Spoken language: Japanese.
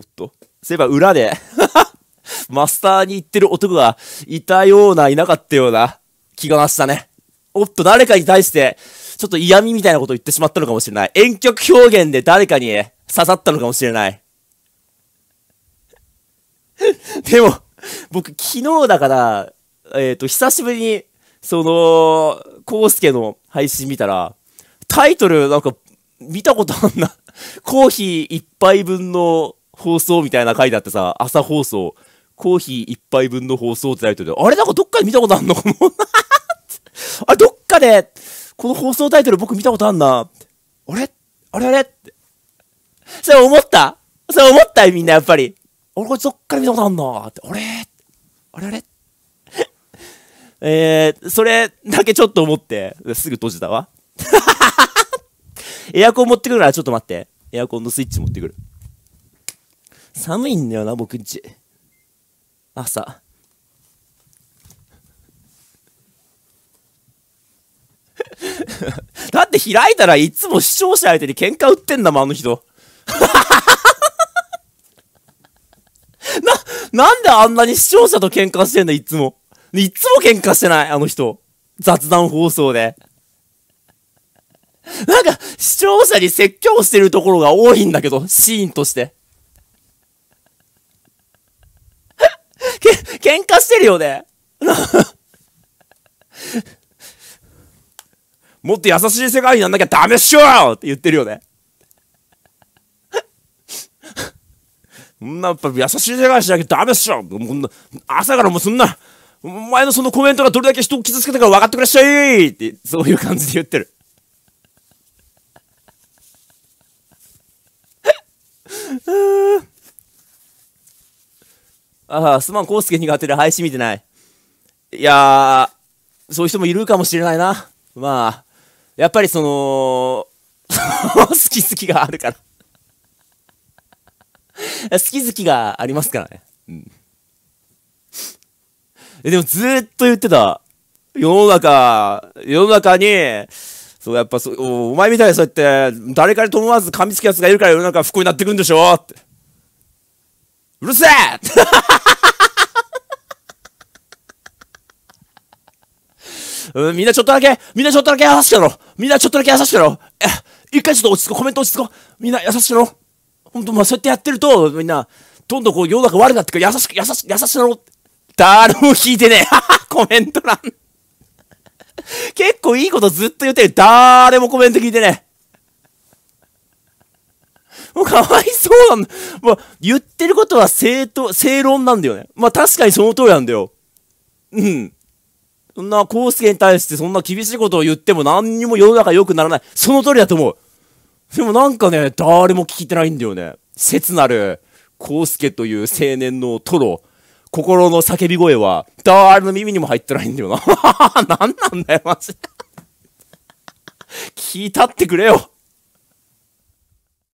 おっと。そういえば裏で マスターに行ってる男がいたような、いなかったような気がしたね。おっと、誰かに対して、ちょっと嫌味みたいなことを言ってしまったのかもしれない。遠曲表現で誰かに刺さったのかもしれない。でも、僕昨日だから、えっ、ー、と、久しぶりに、その、コウスケの配信見たら、タイトルなんか見たことあんな。コーヒー一杯分の放送みたいな回だってさ、朝放送、コーヒー1杯分の放送ってタイトルで、あれなんかどっかで見たことあんのこの あれどっかで、この放送タイトル僕見たことあんな。あれあれあれって。それ思ったそれ思ったよみんなやっぱり。俺これどっかで見たことあんなって。あれあれあれえー、それだけちょっと思って、すぐ閉じたわ。エアコン持ってくるならちょっと待って。エアコンのスイッチ持ってくる。寒いんだよな、僕んち。朝。だって開いたらいつも視聴者相手に喧嘩売ってんだもん、あの人。な、なんであんなに視聴者と喧嘩してんだ、いつも。いつも喧嘩してない、あの人。雑談放送で。なんか、視聴者に説教してるところが多いんだけど、シーンとして。喧嘩してるよね。もっと優しい世界になんなきゃダメっしょって言ってるよね。んな、やっぱ優しい世界しなきゃダメっしょもん朝からもうそんな、お前のそのコメントがどれだけ人を傷つけたか分かってくれっしゃいって、そういう感じで言ってる。ああ、すまん、コウスケ苦手で配信見てない。いやー、そういう人もいるかもしれないな。まあ、やっぱりその、好き好きがあるから好き好きがありますからね。うん。でもずっと言ってた。世の中、世の中に、そう、やっぱそお、お前みたいにそうやって、誰かにと思わず噛みつく奴がいるから世の中不幸になってくんでしょって。うるせえ うん、みんなちょっとだけ、みんなちょっとだけ優しくやろう。みんなちょっとだけ優しくやろえ、一回ちょっと落ち着こう、コメント落ち着こう。みんな優しくやろほんと、まあ、そうやってやってると、みんな、どんどんこう、世の中悪くなってくる。優しく、優しく、優しくやろう。誰も聞いてねえ。コメント欄 結構いいことずっと言ってる。誰もコメント聞いてねえ。もうかわいそうなんだ。まあ、言ってることは正当、正論なんだよね。まあ確かにその通りなんだよ。うん。そんな、康介に対してそんな厳しいことを言っても何にも世の中良くならない。その通りだと思う。でもなんかね、誰も聞いてないんだよね。切なる、康介という青年のトロ、心の叫び声は、誰の耳にも入ってないんだよな。何なんだよ、マジで。聞いたってくれよ。